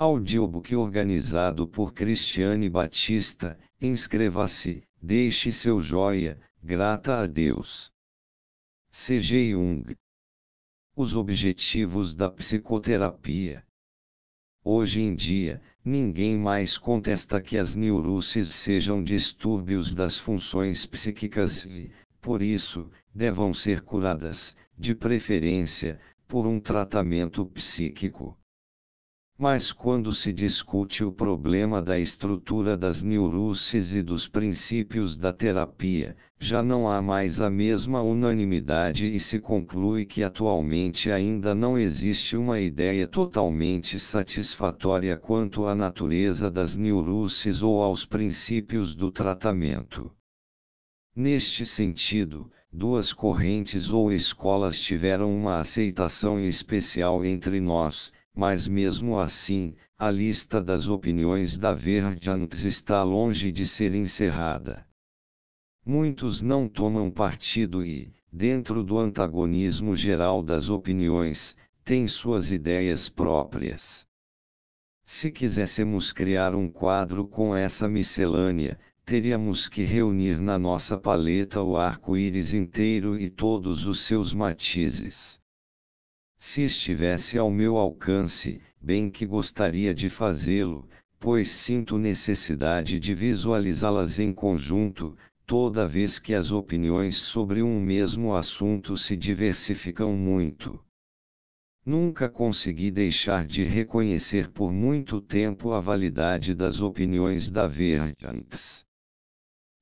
Audiobook organizado por Cristiane Batista, inscreva-se, deixe seu joia, grata a Deus. C.G. Jung Os objetivos da psicoterapia Hoje em dia, ninguém mais contesta que as neuroses sejam distúrbios das funções psíquicas e, por isso, devam ser curadas, de preferência, por um tratamento psíquico. Mas quando se discute o problema da estrutura das neuroses e dos princípios da terapia, já não há mais a mesma unanimidade e se conclui que atualmente ainda não existe uma ideia totalmente satisfatória quanto à natureza das neuroses ou aos princípios do tratamento. Neste sentido, duas correntes ou escolas tiveram uma aceitação especial entre nós, mas mesmo assim, a lista das opiniões da Verdiant está longe de ser encerrada. Muitos não tomam partido e, dentro do antagonismo geral das opiniões, têm suas ideias próprias. Se quiséssemos criar um quadro com essa miscelânea, teríamos que reunir na nossa paleta o arco-íris inteiro e todos os seus matizes. Se estivesse ao meu alcance, bem que gostaria de fazê-lo, pois sinto necessidade de visualizá-las em conjunto, toda vez que as opiniões sobre um mesmo assunto se diversificam muito. Nunca consegui deixar de reconhecer por muito tempo a validade das opiniões da Vergants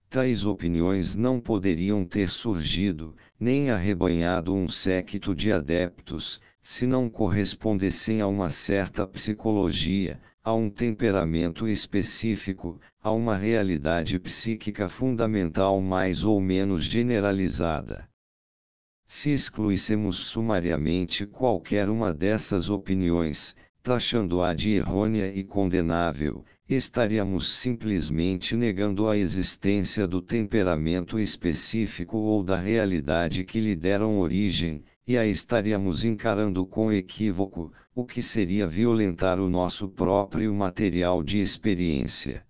tais opiniões não poderiam ter surgido, nem arrebanhado um séquito de adeptos, se não correspondessem a uma certa psicologia, a um temperamento específico, a uma realidade psíquica fundamental mais ou menos generalizada. Se excluíssemos sumariamente qualquer uma dessas opiniões, taxando-a de errônea e condenável, estaríamos simplesmente negando a existência do temperamento específico ou da realidade que lhe deram origem, e a estaríamos encarando com equívoco, o que seria violentar o nosso próprio material de experiência.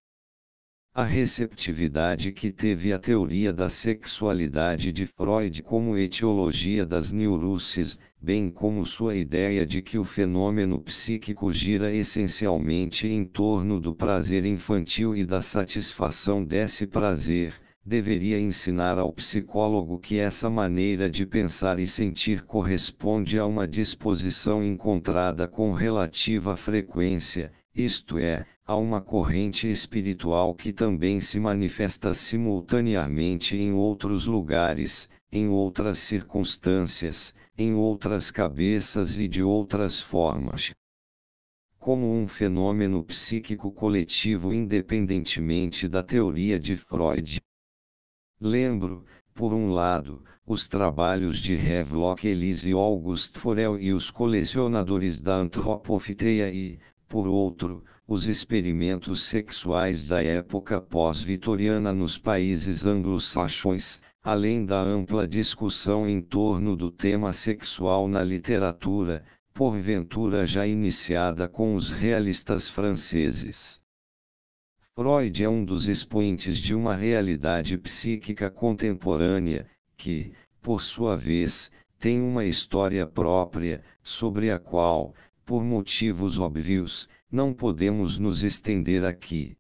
A receptividade que teve a teoria da sexualidade de Freud como etiologia das neuroses, bem como sua ideia de que o fenômeno psíquico gira essencialmente em torno do prazer infantil e da satisfação desse prazer, deveria ensinar ao psicólogo que essa maneira de pensar e sentir corresponde a uma disposição encontrada com relativa frequência, isto é, há uma corrente espiritual que também se manifesta simultaneamente em outros lugares, em outras circunstâncias, em outras cabeças e de outras formas. Como um fenômeno psíquico coletivo independentemente da teoria de Freud. Lembro, por um lado, os trabalhos de Havelock Ellis e August Forel e os colecionadores da antropofiteia e, por outro, os experimentos sexuais da época pós-vitoriana nos países anglo-saxões, além da ampla discussão em torno do tema sexual na literatura, porventura já iniciada com os realistas franceses. Freud é um dos expoentes de uma realidade psíquica contemporânea, que, por sua vez, tem uma história própria, sobre a qual, por motivos óbvios, não podemos nos estender aqui.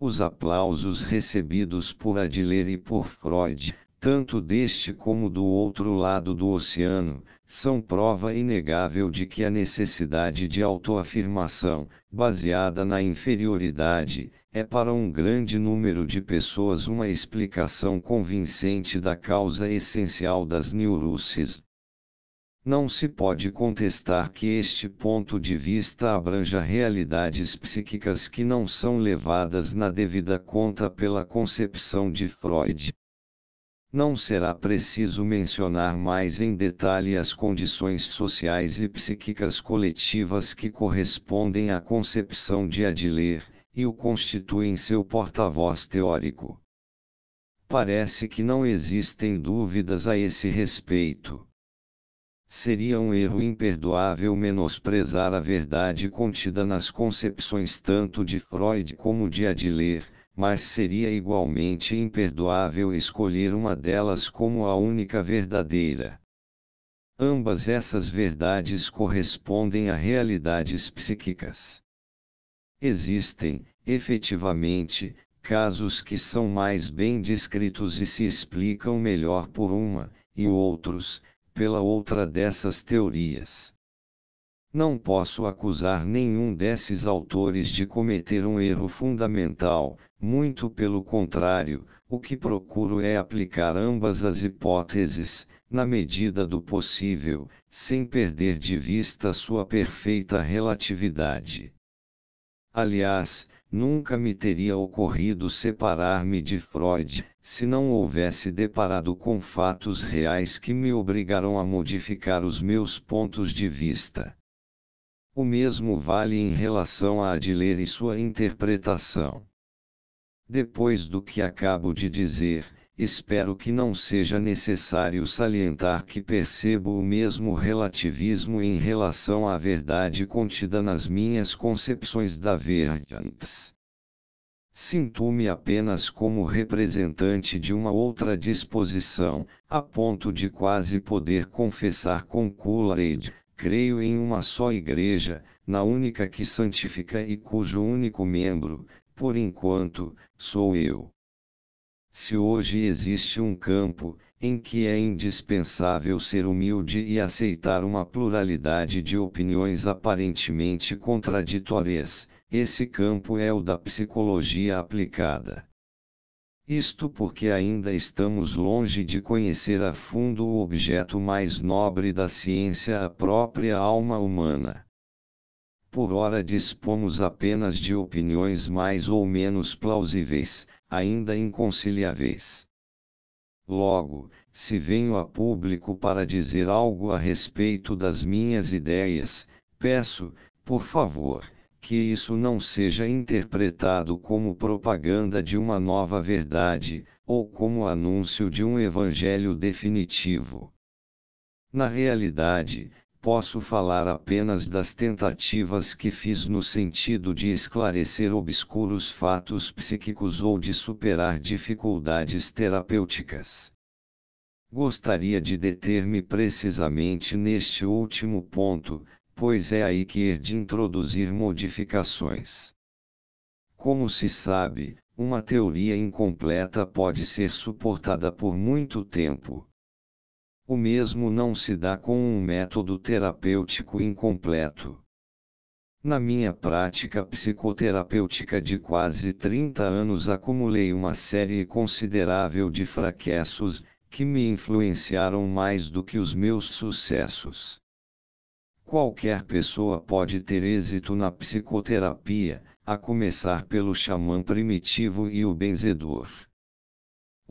Os aplausos recebidos por Adler e por Freud, tanto deste como do outro lado do oceano, são prova inegável de que a necessidade de autoafirmação, baseada na inferioridade, é para um grande número de pessoas uma explicação convincente da causa essencial das neuroses não se pode contestar que este ponto de vista abranja realidades psíquicas que não são levadas na devida conta pela concepção de Freud. Não será preciso mencionar mais em detalhe as condições sociais e psíquicas coletivas que correspondem à concepção de Adler e o constituem seu porta-voz teórico. Parece que não existem dúvidas a esse respeito. Seria um erro imperdoável menosprezar a verdade contida nas concepções tanto de Freud como de Adler, mas seria igualmente imperdoável escolher uma delas como a única verdadeira. Ambas essas verdades correspondem a realidades psíquicas. Existem, efetivamente, casos que são mais bem descritos e se explicam melhor por uma, e outros, pela outra dessas teorias. Não posso acusar nenhum desses autores de cometer um erro fundamental, muito pelo contrário, o que procuro é aplicar ambas as hipóteses, na medida do possível, sem perder de vista sua perfeita relatividade. Aliás, nunca me teria ocorrido separar-me de Freud, se não houvesse deparado com fatos reais que me obrigaram a modificar os meus pontos de vista. O mesmo vale em relação a Adler e sua interpretação. Depois do que acabo de dizer, Espero que não seja necessário salientar que percebo o mesmo relativismo em relação à verdade contida nas minhas concepções da Verjantes. Sinto-me apenas como representante de uma outra disposição, a ponto de quase poder confessar com Coolidge, creio em uma só igreja, na única que santifica e cujo único membro, por enquanto, sou eu. Se hoje existe um campo, em que é indispensável ser humilde e aceitar uma pluralidade de opiniões aparentemente contraditórias, esse campo é o da psicologia aplicada. Isto porque ainda estamos longe de conhecer a fundo o objeto mais nobre da ciência, a própria alma humana. Por ora dispomos apenas de opiniões mais ou menos plausíveis, ainda inconciliáveis. Logo, se venho a público para dizer algo a respeito das minhas ideias, peço, por favor, que isso não seja interpretado como propaganda de uma nova verdade, ou como anúncio de um evangelho definitivo. Na realidade, posso falar apenas das tentativas que fiz no sentido de esclarecer obscuros fatos psíquicos ou de superar dificuldades terapêuticas. Gostaria de deter-me precisamente neste último ponto, pois é aí que hei de introduzir modificações. Como se sabe, uma teoria incompleta pode ser suportada por muito tempo o mesmo não se dá com um método terapêutico incompleto. Na minha prática psicoterapêutica de quase 30 anos, acumulei uma série considerável de fracassos, que me influenciaram mais do que os meus sucessos. Qualquer pessoa pode ter êxito na psicoterapia, a começar pelo xamã primitivo e o benzedor.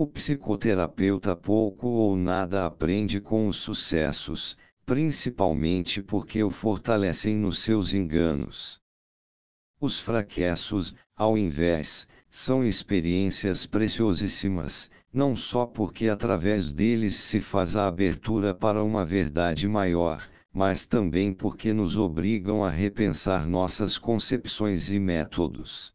O psicoterapeuta pouco ou nada aprende com os sucessos, principalmente porque o fortalecem nos seus enganos. Os fracassos, ao invés, são experiências preciosíssimas, não só porque através deles se faz a abertura para uma verdade maior, mas também porque nos obrigam a repensar nossas concepções e métodos.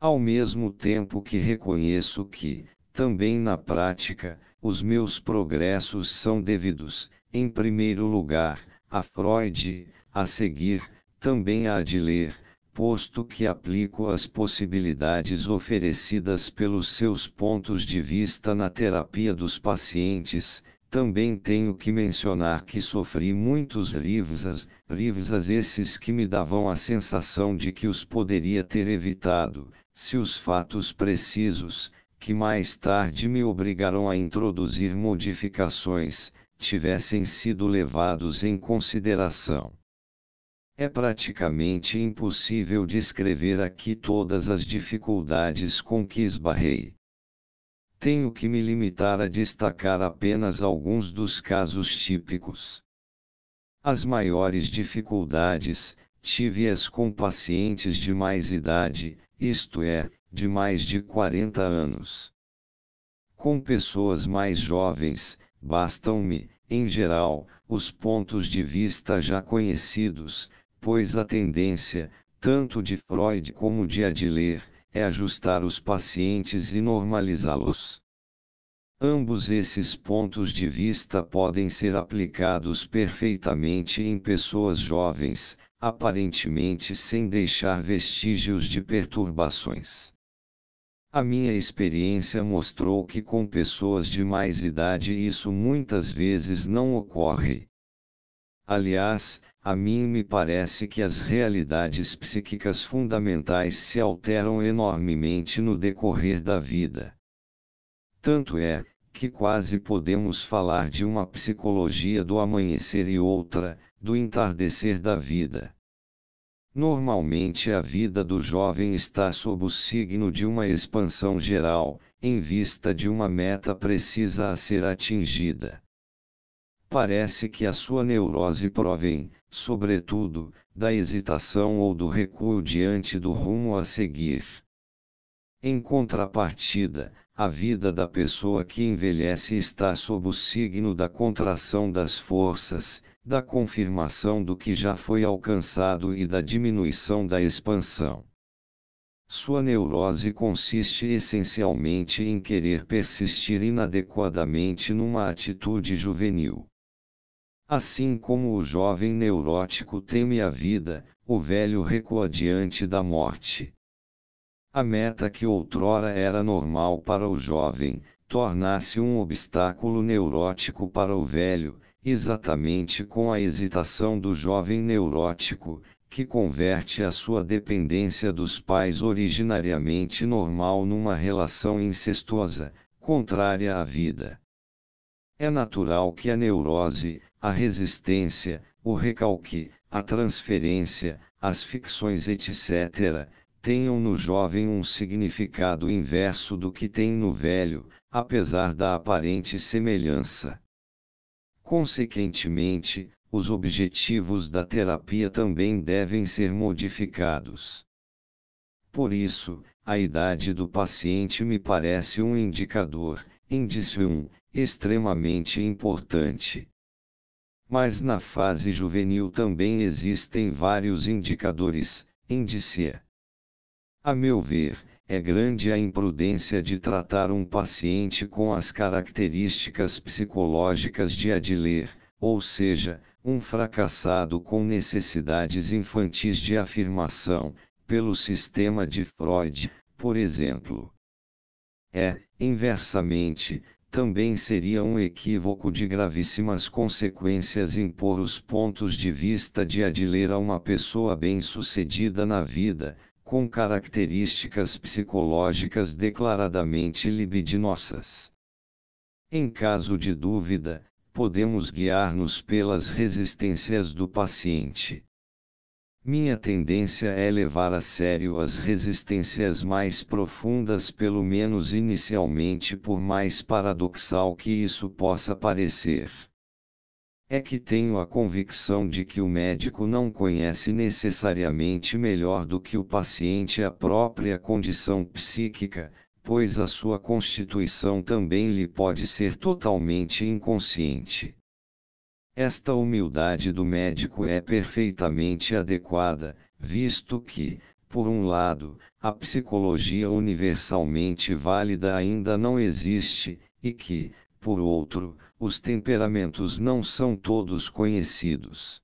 Ao mesmo tempo que reconheço que, também na prática, os meus progressos são devidos, em primeiro lugar, a Freud, a seguir, também a Adler, posto que aplico as possibilidades oferecidas pelos seus pontos de vista na terapia dos pacientes, também tenho que mencionar que sofri muitos rivsas, rivsas esses que me davam a sensação de que os poderia ter evitado, se os fatos precisos, que mais tarde me obrigaram a introduzir modificações, tivessem sido levados em consideração. É praticamente impossível descrever aqui todas as dificuldades com que esbarrei. Tenho que me limitar a destacar apenas alguns dos casos típicos. As maiores dificuldades, tive-as com pacientes de mais idade, isto é, de mais de 40 anos. Com pessoas mais jovens, bastam-me, em geral, os pontos de vista já conhecidos, pois a tendência, tanto de Freud como de Adler, é ajustar os pacientes e normalizá-los. Ambos esses pontos de vista podem ser aplicados perfeitamente em pessoas jovens, aparentemente sem deixar vestígios de perturbações. A minha experiência mostrou que com pessoas de mais idade isso muitas vezes não ocorre. Aliás, a mim me parece que as realidades psíquicas fundamentais se alteram enormemente no decorrer da vida. Tanto é, que quase podemos falar de uma psicologia do amanhecer e outra, do entardecer da vida. Normalmente a vida do jovem está sob o signo de uma expansão geral, em vista de uma meta precisa a ser atingida. Parece que a sua neurose provém, sobretudo, da hesitação ou do recuo diante do rumo a seguir. Em contrapartida, a vida da pessoa que envelhece está sob o signo da contração das forças, da confirmação do que já foi alcançado e da diminuição da expansão. Sua neurose consiste essencialmente em querer persistir inadequadamente numa atitude juvenil. Assim como o jovem neurótico teme a vida, o velho recua diante da morte. A meta que outrora era normal para o jovem, torna-se um obstáculo neurótico para o velho, exatamente com a hesitação do jovem neurótico, que converte a sua dependência dos pais originariamente normal numa relação incestuosa, contrária à vida. É natural que a neurose, a resistência, o recalque, a transferência, as ficções, etc., tenham no jovem um significado inverso do que tem no velho, apesar da aparente semelhança. Consequentemente, os objetivos da terapia também devem ser modificados. Por isso, a idade do paciente me parece um indicador, indício 1, extremamente importante. Mas na fase juvenil também existem vários indicadores, E. A meu ver, é grande a imprudência de tratar um paciente com as características psicológicas de Adler, ou seja, um fracassado com necessidades infantis de afirmação, pelo sistema de Freud, por exemplo. É, inversamente, também seria um equívoco de gravíssimas consequências impor os pontos de vista de Adler a uma pessoa bem-sucedida na vida, com características psicológicas declaradamente libidinosas. Em caso de dúvida, podemos guiar-nos pelas resistências do paciente. Minha tendência é levar a sério as resistências mais profundas, pelo menos inicialmente, por mais paradoxal que isso possa parecer é que tenho a convicção de que o médico não conhece necessariamente melhor do que o paciente a própria condição psíquica, pois a sua constituição também lhe pode ser totalmente inconsciente. Esta humildade do médico é perfeitamente adequada, visto que, por um lado, a psicologia universalmente válida ainda não existe, e que, por outro, os temperamentos não são todos conhecidos.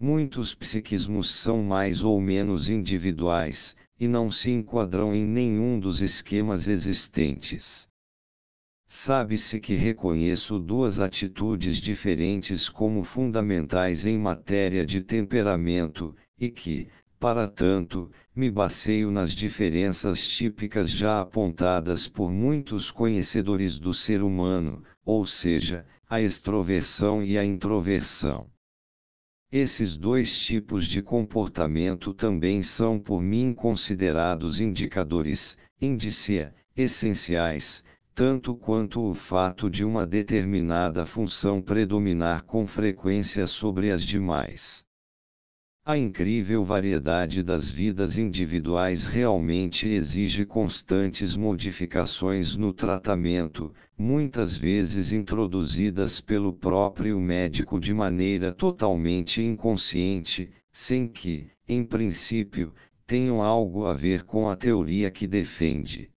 Muitos psiquismos são mais ou menos individuais, e não se enquadram em nenhum dos esquemas existentes. Sabe-se que reconheço duas atitudes diferentes como fundamentais em matéria de temperamento, e que, para tanto, me baseio nas diferenças típicas já apontadas por muitos conhecedores do ser humano, ou seja, a extroversão e a introversão. Esses dois tipos de comportamento também são por mim considerados indicadores, indícia, essenciais, tanto quanto o fato de uma determinada função predominar com frequência sobre as demais. A incrível variedade das vidas individuais realmente exige constantes modificações no tratamento, muitas vezes introduzidas pelo próprio médico de maneira totalmente inconsciente, sem que, em princípio, tenham algo a ver com a teoria que defende.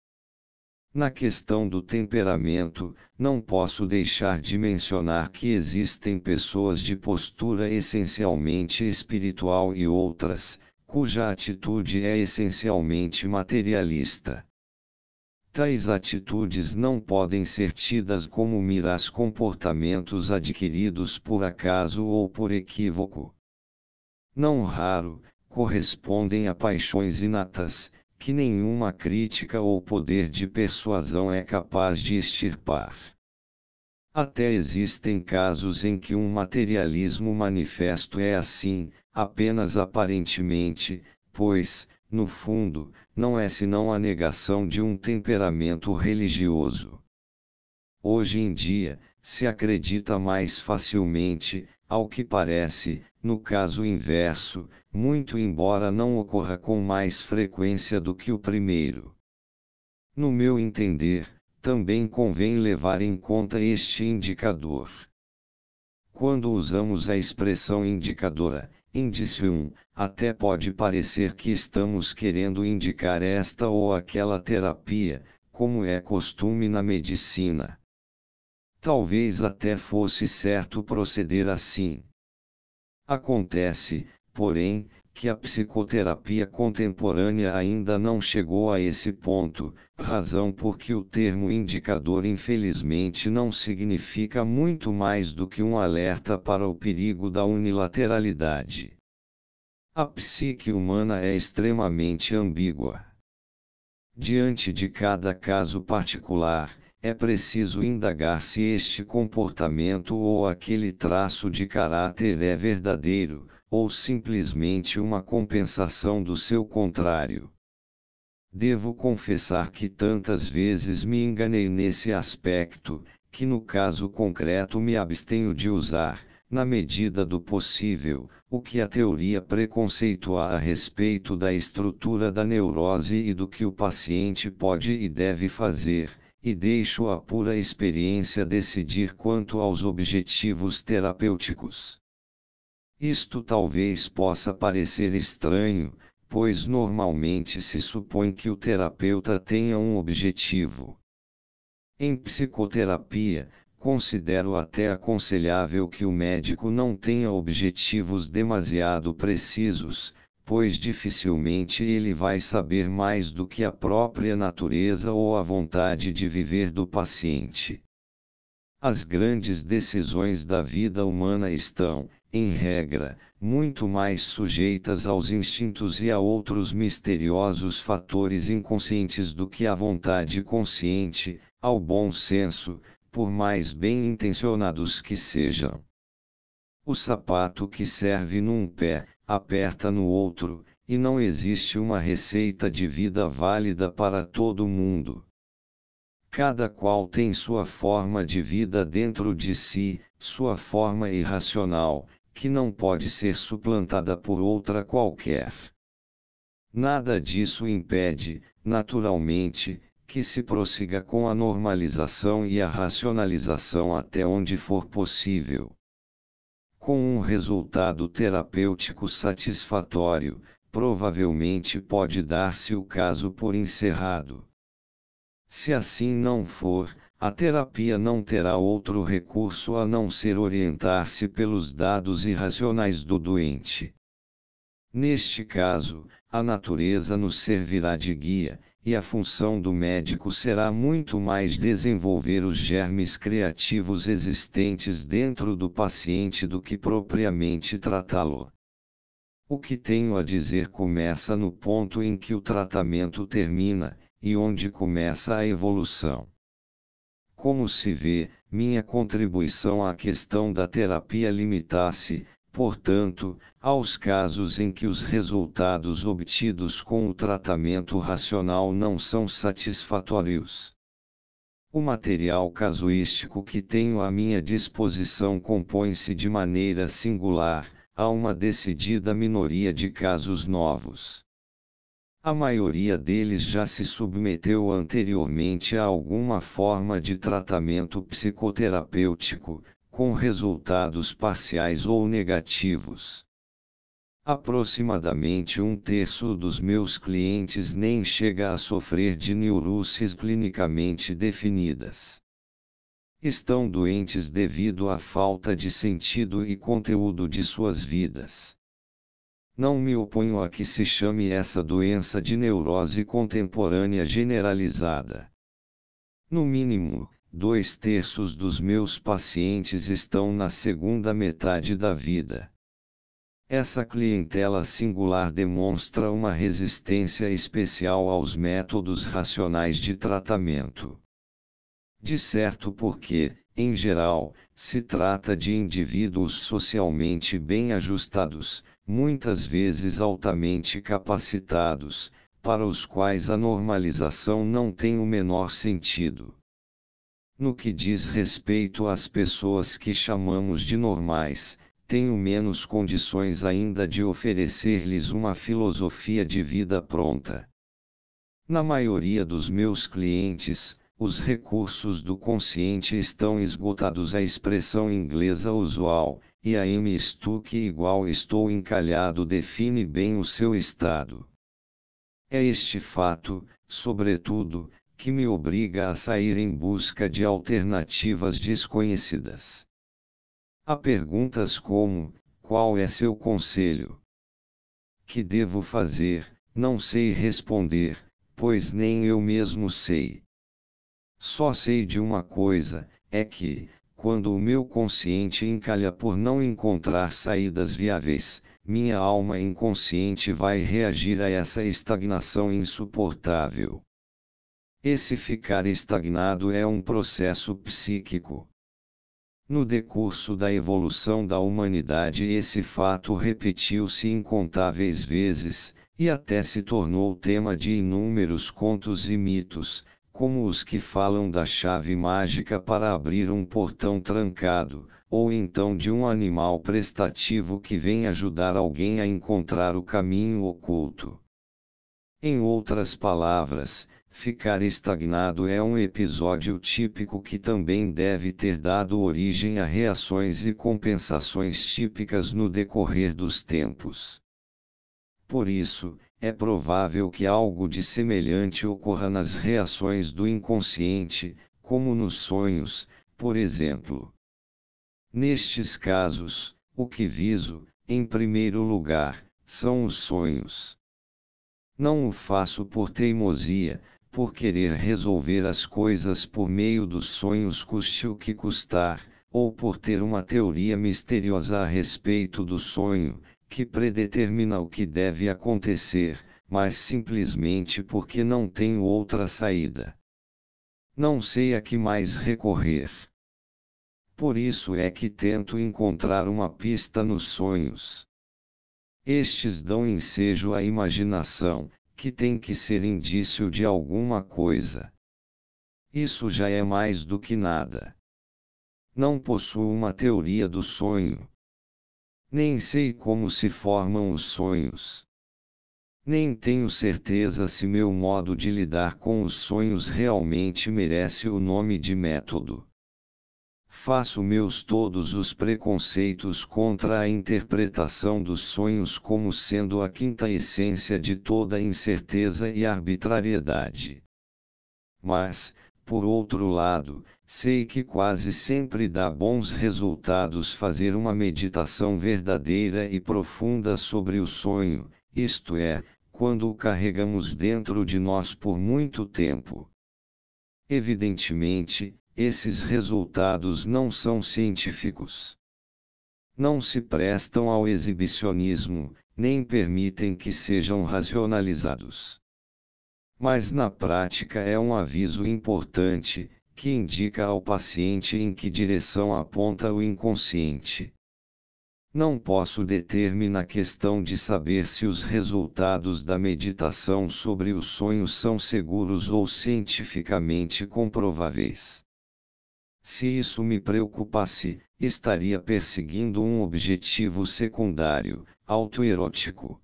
Na questão do temperamento, não posso deixar de mencionar que existem pessoas de postura essencialmente espiritual e outras, cuja atitude é essencialmente materialista. Tais atitudes não podem ser tidas como miras comportamentos adquiridos por acaso ou por equívoco. Não raro, correspondem a paixões inatas, que nenhuma crítica ou poder de persuasão é capaz de extirpar. Até existem casos em que um materialismo manifesto é assim, apenas aparentemente, pois, no fundo, não é senão a negação de um temperamento religioso. Hoje em dia, se acredita mais facilmente, ao que parece, no caso inverso, muito embora não ocorra com mais frequência do que o primeiro. No meu entender, também convém levar em conta este indicador. Quando usamos a expressão indicadora, indício 1, até pode parecer que estamos querendo indicar esta ou aquela terapia, como é costume na medicina. Talvez até fosse certo proceder assim. Acontece, porém, que a psicoterapia contemporânea ainda não chegou a esse ponto, razão por que o termo indicador infelizmente não significa muito mais do que um alerta para o perigo da unilateralidade. A psique humana é extremamente ambígua. Diante de cada caso particular, é preciso indagar se este comportamento ou aquele traço de caráter é verdadeiro, ou simplesmente uma compensação do seu contrário. Devo confessar que tantas vezes me enganei nesse aspecto, que no caso concreto me abstenho de usar, na medida do possível, o que a teoria preconceitua a respeito da estrutura da neurose e do que o paciente pode e deve fazer e deixo a pura experiência decidir quanto aos objetivos terapêuticos. Isto talvez possa parecer estranho, pois normalmente se supõe que o terapeuta tenha um objetivo. Em psicoterapia, considero até aconselhável que o médico não tenha objetivos demasiado precisos, pois dificilmente ele vai saber mais do que a própria natureza ou a vontade de viver do paciente. As grandes decisões da vida humana estão, em regra, muito mais sujeitas aos instintos e a outros misteriosos fatores inconscientes do que à vontade consciente, ao bom senso, por mais bem intencionados que sejam. O sapato que serve num pé, aperta no outro, e não existe uma receita de vida válida para todo mundo. Cada qual tem sua forma de vida dentro de si, sua forma irracional, que não pode ser suplantada por outra qualquer. Nada disso impede, naturalmente, que se prossiga com a normalização e a racionalização até onde for possível com um resultado terapêutico satisfatório, provavelmente pode dar-se o caso por encerrado. Se assim não for, a terapia não terá outro recurso a não ser orientar-se pelos dados irracionais do doente. Neste caso, a natureza nos servirá de guia, e a função do médico será muito mais desenvolver os germes criativos existentes dentro do paciente do que propriamente tratá-lo. O que tenho a dizer começa no ponto em que o tratamento termina, e onde começa a evolução. Como se vê, minha contribuição à questão da terapia limitasse Portanto, aos casos em que os resultados obtidos com o tratamento racional não são satisfatórios. O material casuístico que tenho à minha disposição compõe-se de maneira singular, a uma decidida minoria de casos novos. A maioria deles já se submeteu anteriormente a alguma forma de tratamento psicoterapêutico, com resultados parciais ou negativos. Aproximadamente um terço dos meus clientes nem chega a sofrer de neuroses clinicamente definidas. Estão doentes devido à falta de sentido e conteúdo de suas vidas. Não me oponho a que se chame essa doença de neurose contemporânea generalizada. No mínimo, dois terços dos meus pacientes estão na segunda metade da vida. Essa clientela singular demonstra uma resistência especial aos métodos racionais de tratamento. De certo, porque, em geral, se trata de indivíduos socialmente bem ajustados, muitas vezes altamente capacitados, para os quais a normalização não tem o menor sentido. No que diz respeito às pessoas que chamamos de normais, tenho menos condições ainda de oferecer-lhes uma filosofia de vida pronta. Na maioria dos meus clientes, os recursos do consciente estão esgotados à expressão inglesa usual, e a M. Stuck igual estou encalhado define bem o seu estado. É este fato, sobretudo, que me obriga a sair em busca de alternativas desconhecidas. Há perguntas como: qual é seu conselho? Que devo fazer? Não sei responder, pois nem eu mesmo sei. Só sei de uma coisa: é que, quando o meu consciente encalha por não encontrar saídas viáveis, minha alma inconsciente vai reagir a essa estagnação insuportável. Esse ficar estagnado é um processo psíquico. No decurso da evolução da humanidade, esse fato repetiu-se incontáveis vezes, e até se tornou tema de inúmeros contos e mitos, como os que falam da chave mágica para abrir um portão trancado, ou então de um animal prestativo que vem ajudar alguém a encontrar o caminho oculto. Em outras palavras, Ficar estagnado é um episódio típico que também deve ter dado origem a reações e compensações típicas no decorrer dos tempos. Por isso, é provável que algo de semelhante ocorra nas reações do inconsciente, como nos sonhos, por exemplo. Nestes casos, o que viso, em primeiro lugar, são os sonhos. Não o faço por teimosia, por querer resolver as coisas por meio dos sonhos custe o que custar, ou por ter uma teoria misteriosa a respeito do sonho, que predetermina o que deve acontecer, mas simplesmente porque não tenho outra saída. Não sei a que mais recorrer. Por isso é que tento encontrar uma pista nos sonhos. Estes dão ensejo à imaginação, que tem que ser indício de alguma coisa. Isso já é mais do que nada. Não possuo uma teoria do sonho. Nem sei como se formam os sonhos. Nem tenho certeza se meu modo de lidar com os sonhos realmente merece o nome de método faço meus todos os preconceitos contra a interpretação dos sonhos como sendo a quinta essência de toda incerteza e arbitrariedade. Mas, por outro lado, sei que quase sempre dá bons resultados fazer uma meditação verdadeira e profunda sobre o sonho, isto é, quando o carregamos dentro de nós por muito tempo. Evidentemente, esses resultados não são científicos. Não se prestam ao exibicionismo, nem permitem que sejam racionalizados. Mas na prática é um aviso importante, que indica ao paciente em que direção aponta o inconsciente. Não posso deter-me na questão de saber se os resultados da meditação sobre os sonhos são seguros ou cientificamente comprováveis. Se isso me preocupasse, estaria perseguindo um objetivo secundário, autoerótico.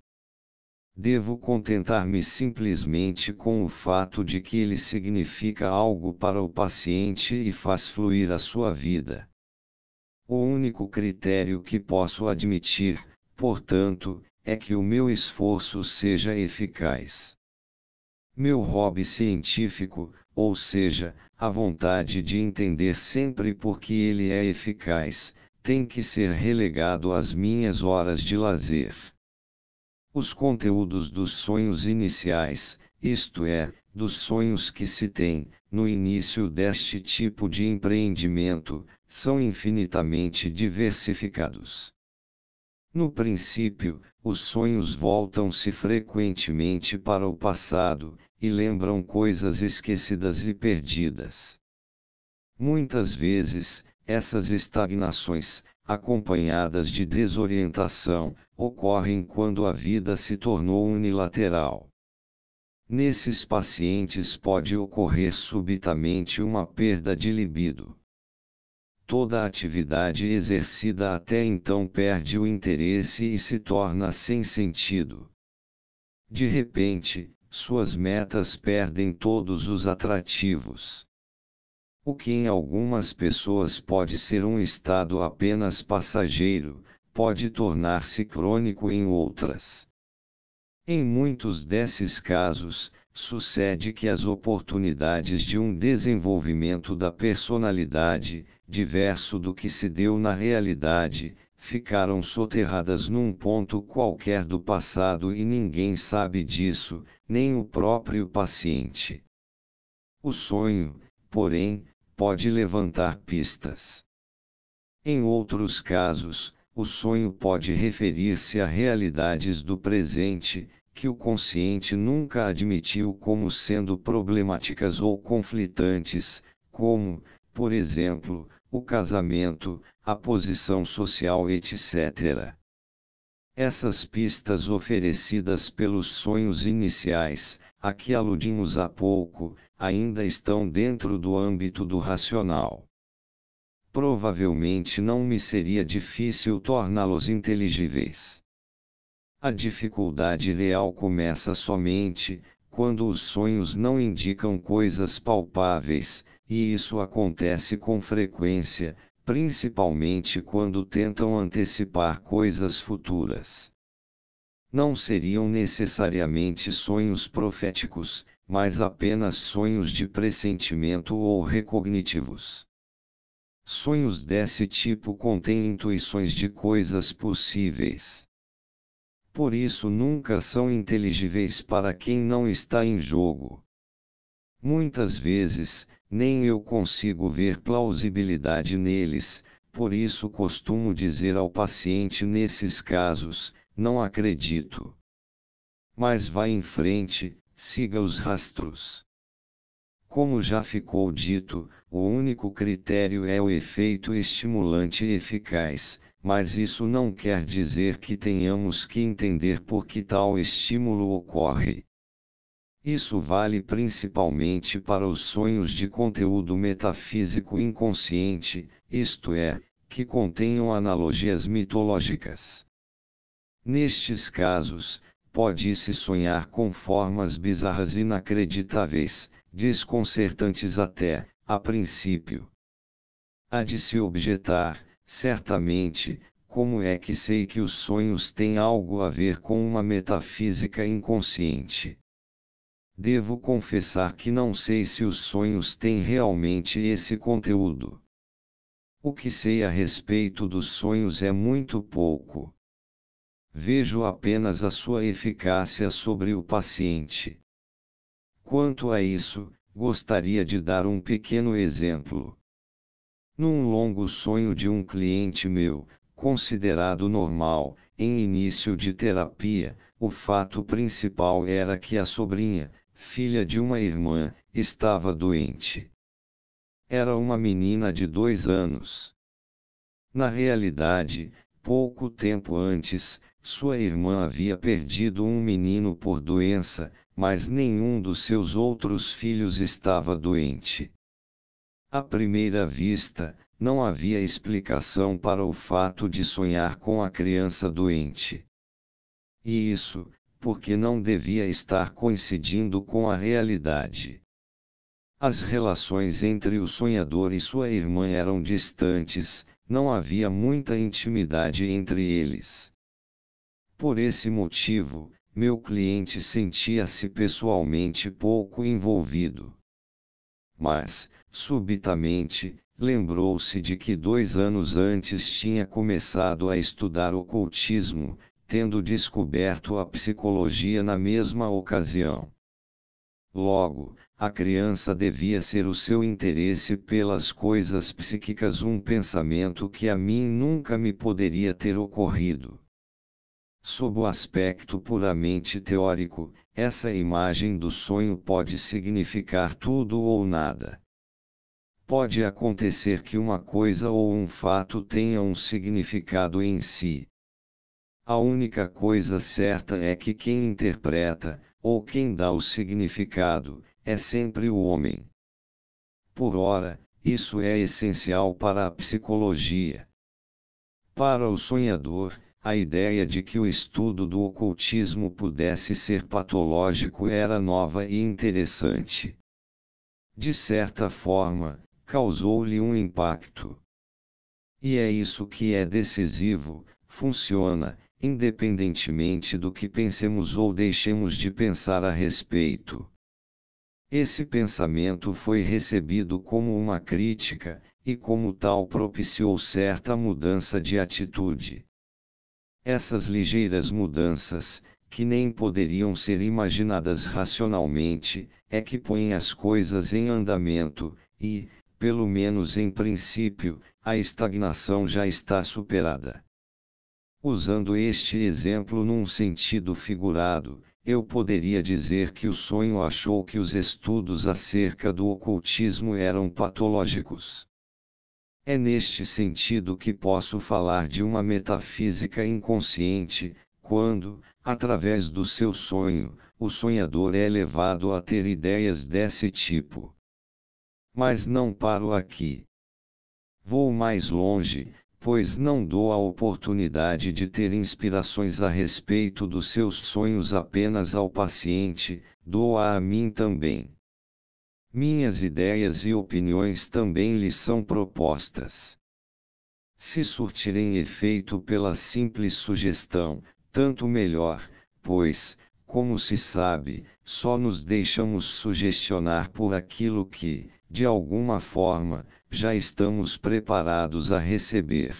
Devo contentar-me simplesmente com o fato de que ele significa algo para o paciente e faz fluir a sua vida. O único critério que posso admitir, portanto, é que o meu esforço seja eficaz. Meu hobby científico, ou seja, a vontade de entender sempre porque ele é eficaz, tem que ser relegado às minhas horas de lazer. Os conteúdos dos sonhos iniciais, isto é, dos sonhos que se tem, no início deste tipo de empreendimento, são infinitamente diversificados. No princípio, os sonhos voltam-se frequentemente para o passado, e lembram coisas esquecidas e perdidas. Muitas vezes, essas estagnações, acompanhadas de desorientação, ocorrem quando a vida se tornou unilateral. Nesses pacientes pode ocorrer subitamente uma perda de libido. Toda atividade exercida até então perde o interesse e se torna sem sentido. De repente, suas metas perdem todos os atrativos. O que em algumas pessoas pode ser um estado apenas passageiro, pode tornar-se crônico em outras. Em muitos desses casos, sucede que as oportunidades de um desenvolvimento da personalidade, diverso do que se deu na realidade, ficaram soterradas num ponto qualquer do passado e ninguém sabe disso, nem o próprio paciente. O sonho, porém, pode levantar pistas. Em outros casos, o sonho pode referir-se a realidades do presente, que o consciente nunca admitiu como sendo problemáticas ou conflitantes, como, por exemplo, o casamento, a posição social, etc. Essas pistas oferecidas pelos sonhos iniciais, a que aludimos há pouco, ainda estão dentro do âmbito do racional. Provavelmente não me seria difícil torná-los inteligíveis. A dificuldade real começa somente, quando os sonhos não indicam coisas palpáveis, e isso acontece com frequência, principalmente quando tentam antecipar coisas futuras. Não seriam necessariamente sonhos proféticos, mas apenas sonhos de pressentimento ou recognitivos. Sonhos desse tipo contêm intuições de coisas possíveis. Por isso nunca são inteligíveis para quem não está em jogo. Muitas vezes, nem eu consigo ver plausibilidade neles, por isso costumo dizer ao paciente nesses casos: não acredito. Mas vá em frente, siga os rastros. Como já ficou dito, o único critério é o efeito estimulante eficaz, mas isso não quer dizer que tenhamos que entender por que tal estímulo ocorre. Isso vale principalmente para os sonhos de conteúdo metafísico inconsciente, isto é, que contenham analogias mitológicas. Nestes casos, pode-se sonhar com formas bizarras inacreditáveis, desconcertantes até, a princípio. Há de se objetar, certamente, como é que sei que os sonhos têm algo a ver com uma metafísica inconsciente? Devo confessar que não sei se os sonhos têm realmente esse conteúdo. O que sei a respeito dos sonhos é muito pouco. Vejo apenas a sua eficácia sobre o paciente. Quanto a isso, gostaria de dar um pequeno exemplo. Num longo sonho de um cliente meu, considerado normal, em início de terapia, o fato principal era que a sobrinha, filha de uma irmã, estava doente. Era uma menina de dois anos. Na realidade, pouco tempo antes, sua irmã havia perdido um menino por doença, mas nenhum dos seus outros filhos estava doente. À primeira vista, não havia explicação para o fato de sonhar com a criança doente. E isso, porque não devia estar coincidindo com a realidade. As relações entre o sonhador e sua irmã eram distantes, não havia muita intimidade entre eles. Por esse motivo, meu cliente sentia-se pessoalmente pouco envolvido. Mas, subitamente, lembrou-se de que dois anos antes tinha começado a estudar ocultismo, tendo descoberto a psicologia na mesma ocasião. Logo, a criança devia ser o seu interesse pelas coisas psíquicas um pensamento que a mim nunca me poderia ter ocorrido. Sob o aspecto puramente teórico, essa imagem do sonho pode significar tudo ou nada. Pode acontecer que uma coisa ou um fato tenha um significado em si, a única coisa certa é que quem interpreta, ou quem dá o significado, é sempre o homem. Por ora, isso é essencial para a psicologia. Para o sonhador, a ideia de que o estudo do ocultismo pudesse ser patológico era nova e interessante. De certa forma, causou-lhe um impacto. E é isso que é decisivo, funciona, independentemente do que pensemos ou deixemos de pensar a respeito. Esse pensamento foi recebido como uma crítica, e como tal propiciou certa mudança de atitude. Essas ligeiras mudanças, que nem poderiam ser imaginadas racionalmente, é que põem as coisas em andamento, e, pelo menos em princípio, a estagnação já está superada. Usando este exemplo num sentido figurado, eu poderia dizer que o sonho achou que os estudos acerca do ocultismo eram patológicos. É neste sentido que posso falar de uma metafísica inconsciente, quando, através do seu sonho, o sonhador é levado a ter ideias desse tipo. Mas não paro aqui. Vou mais longe, pois não dou a oportunidade de ter inspirações a respeito dos seus sonhos apenas ao paciente, dou-a a mim também. Minhas ideias e opiniões também lhe são propostas. Se surtirem efeito pela simples sugestão, tanto melhor, pois, como se sabe, só nos deixamos sugestionar por aquilo que, de alguma forma, já estamos preparados a receber.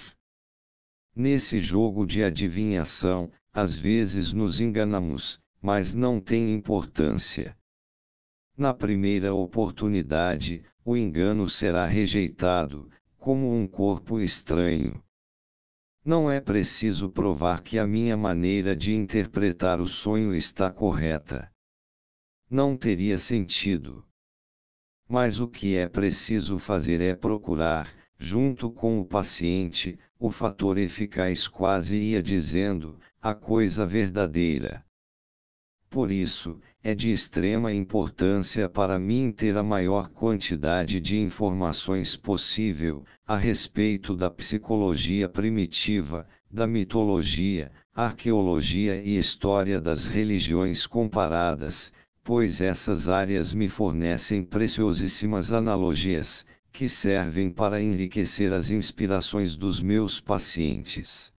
Nesse jogo de adivinhação, às vezes nos enganamos, mas não tem importância. Na primeira oportunidade, o engano será rejeitado, como um corpo estranho. Não é preciso provar que a minha maneira de interpretar o sonho está correta. Não teria sentido. Mas o que é preciso fazer é procurar, junto com o paciente, o fator eficaz quase ia dizendo, a coisa verdadeira. Por isso, é de extrema importância para mim ter a maior quantidade de informações possível a respeito da psicologia primitiva, da mitologia, arqueologia e história das religiões comparadas, pois essas áreas me fornecem preciosíssimas analogias, que servem para enriquecer as inspirações dos meus pacientes.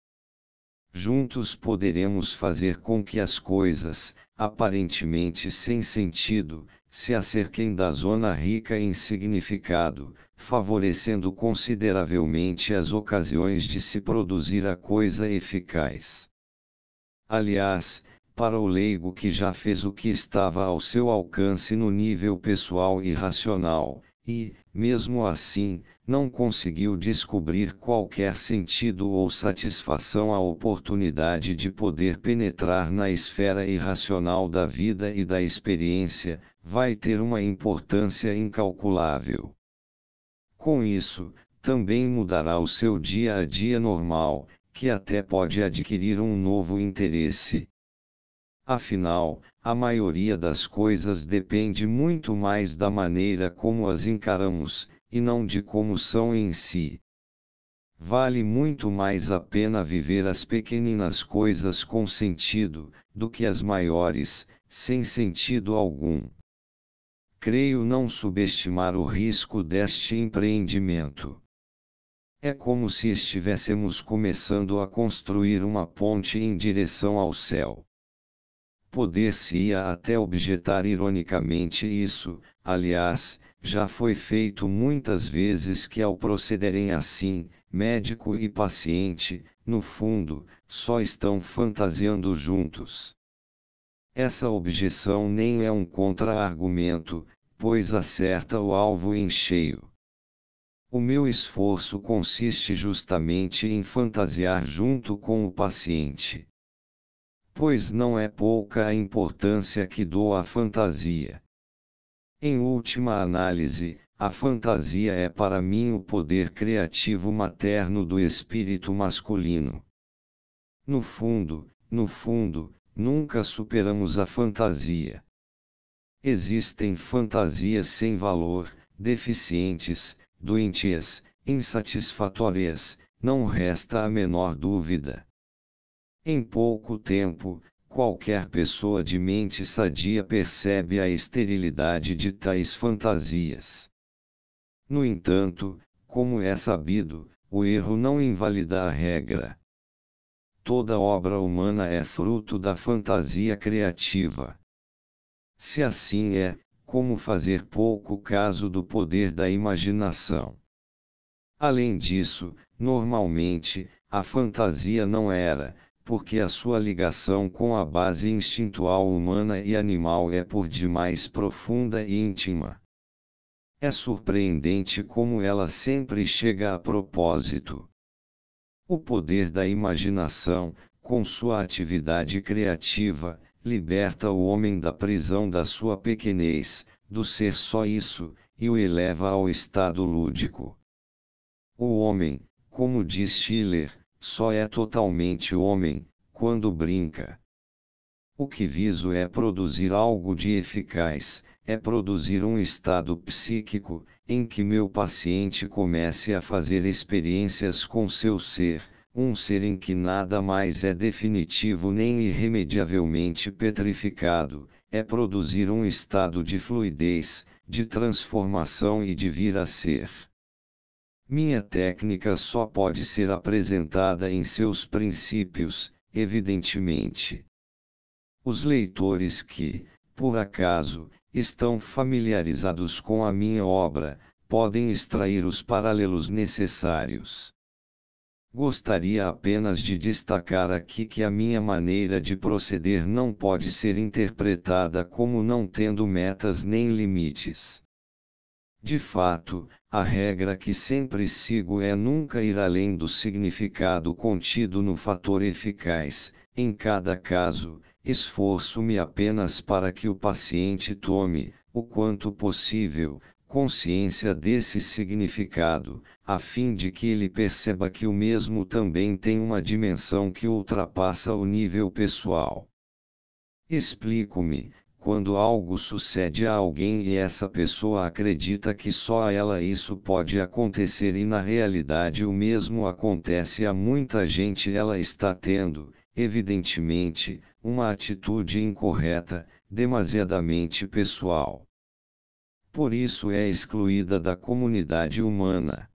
Juntos poderemos fazer com que as coisas, aparentemente sem sentido, se acerquem da zona rica em significado, favorecendo consideravelmente as ocasiões de se produzir a coisa eficaz. Aliás, para o leigo que já fez o que estava ao seu alcance no nível pessoal e racional, e, mesmo assim, não conseguiu descobrir qualquer sentido ou satisfação à oportunidade de poder penetrar na esfera irracional da vida e da experiência, vai ter uma importância incalculável. Com isso, também mudará o seu dia a dia normal, que até pode adquirir um novo interesse, Afinal, a maioria das coisas depende muito mais da maneira como as encaramos, e não de como são em si. Vale muito mais a pena viver as pequeninas coisas com sentido, do que as maiores, sem sentido algum. Creio não subestimar o risco deste empreendimento. É como se estivéssemos começando a construir uma ponte em direção ao céu. Poder-se-ia até objetar ironicamente isso, aliás, já foi feito muitas vezes que ao procederem assim, médico e paciente, no fundo, só estão fantasiando juntos. Essa objeção nem é um contra-argumento, pois acerta o alvo em cheio. O meu esforço consiste justamente em fantasiar junto com o paciente pois não é pouca a importância que dou à fantasia. Em última análise, a fantasia é para mim o poder criativo materno do espírito masculino. No fundo, no fundo, nunca superamos a fantasia. Existem fantasias sem valor, deficientes, doentias, insatisfatórias, não resta a menor dúvida. Em pouco tempo, qualquer pessoa de mente sadia percebe a esterilidade de tais fantasias. No entanto, como é sabido, o erro não invalida a regra. Toda obra humana é fruto da fantasia criativa. Se assim é, como fazer pouco caso do poder da imaginação? Além disso, normalmente, a fantasia não era, porque a sua ligação com a base instintual humana e animal é por demais profunda e íntima. É surpreendente como ela sempre chega a propósito. O poder da imaginação, com sua atividade criativa, liberta o homem da prisão da sua pequenez, do ser só isso, e o eleva ao estado lúdico. O homem, como diz Schiller, só é totalmente homem quando brinca. O que viso é produzir algo de eficaz, é produzir um estado psíquico, em que meu paciente comece a fazer experiências com seu ser, um ser em que nada mais é definitivo nem irremediavelmente petrificado, é produzir um estado de fluidez, de transformação e de vir a ser. Minha técnica só pode ser apresentada em seus princípios, evidentemente. Os leitores que, por acaso, estão familiarizados com a minha obra, podem extrair os paralelos necessários. Gostaria apenas de destacar aqui que a minha maneira de proceder não pode ser interpretada como não tendo metas nem limites. De fato, a regra que sempre sigo é nunca ir além do significado contido no fator eficaz, em cada caso, esforço-me apenas para que o paciente tome, o quanto possível, consciência desse significado, a fim de que ele perceba que o mesmo também tem uma dimensão que ultrapassa o nível pessoal. Explico-me, quando algo sucede a alguém e essa pessoa acredita que só a ela isso pode acontecer e na realidade o mesmo acontece a muita gente, ela está tendo, evidentemente, uma atitude incorreta, demasiadamente pessoal. Por isso é excluída da comunidade humana.